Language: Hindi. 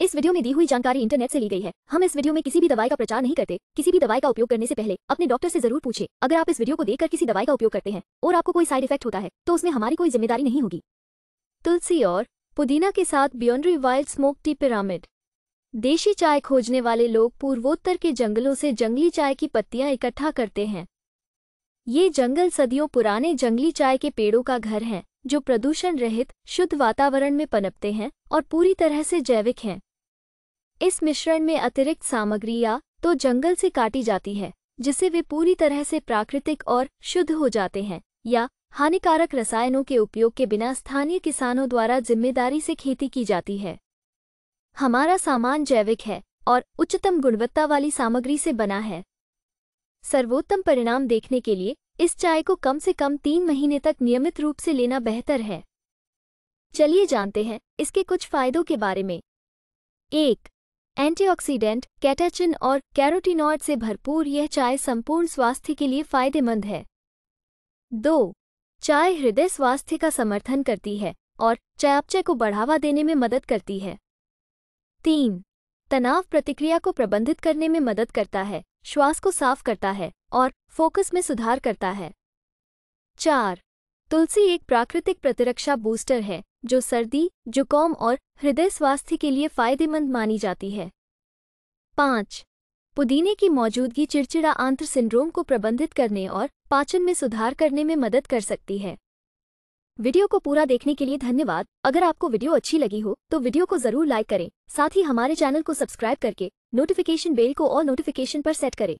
इस वीडियो में दी हुई जानकारी इंटरनेट से ली गई है हम इस वीडियो में किसी भी दवाई का प्रचार नहीं करते किसी भी दवाई का उपयोग करने से पहले अपने डॉक्टर से जरूर पूछे अगर आप इस वीडियो को देखकर किसी दवाई का उपयोग करते हैं और आपको कोई साइड इफेक्ट होता है तो उसमें हमारी कोई जिम्मेदारी नहीं होगी तुलसी और पुदीना के साथ बियोन्ड्री वाइल्ड स्मोक टी पिरामिड देशी चाय खोजने वाले लोग पूर्वोत्तर के जंगलों से जंगली चाय की पत्तियां इकट्ठा करते हैं ये जंगल सदियों पुराने जंगली चाय के पेड़ों का घर है जो प्रदूषण रहित शुद्ध वातावरण में पनपते हैं और पूरी तरह से जैविक हैं इस मिश्रण में अतिरिक्त सामग्री या तो जंगल से काटी जाती है जिससे वे पूरी तरह से प्राकृतिक और शुद्ध हो जाते हैं या हानिकारक रसायनों के उपयोग के बिना स्थानीय किसानों द्वारा जिम्मेदारी से खेती की जाती है हमारा सामान जैविक है और उच्चतम गुणवत्ता वाली सामग्री से बना है सर्वोत्तम परिणाम देखने के लिए इस चाय को कम से कम तीन महीने तक नियमित रूप से लेना बेहतर है चलिए जानते हैं इसके कुछ फायदों के बारे में एक एंटीऑक्सीडेंट कैटेचिन और कैरोटीनॉइड से भरपूर यह चाय संपूर्ण स्वास्थ्य के लिए फायदेमंद है दो चाय हृदय स्वास्थ्य का समर्थन करती है और चयापचय को बढ़ावा देने में मदद करती है तीन तनाव प्रतिक्रिया को प्रबंधित करने में मदद करता है श्वास को साफ करता है और फोकस में सुधार करता है चार तुलसी एक प्राकृतिक प्रतिरक्षा बूस्टर है जो सर्दी जुकाम और हृदय स्वास्थ्य के लिए फायदेमंद मानी जाती है पाँच पुदीने की मौजूदगी चिड़चिड़ा आंत्र सिंड्रोम को प्रबंधित करने और पाचन में सुधार करने में मदद कर सकती है वीडियो को पूरा देखने के लिए धन्यवाद अगर आपको वीडियो अच्छी लगी हो तो वीडियो को जरूर लाइक करें साथ ही हमारे चैनल को सब्सक्राइब करके नोटिफिकेशन बेल को और नोटिफिकेशन पर सेट करें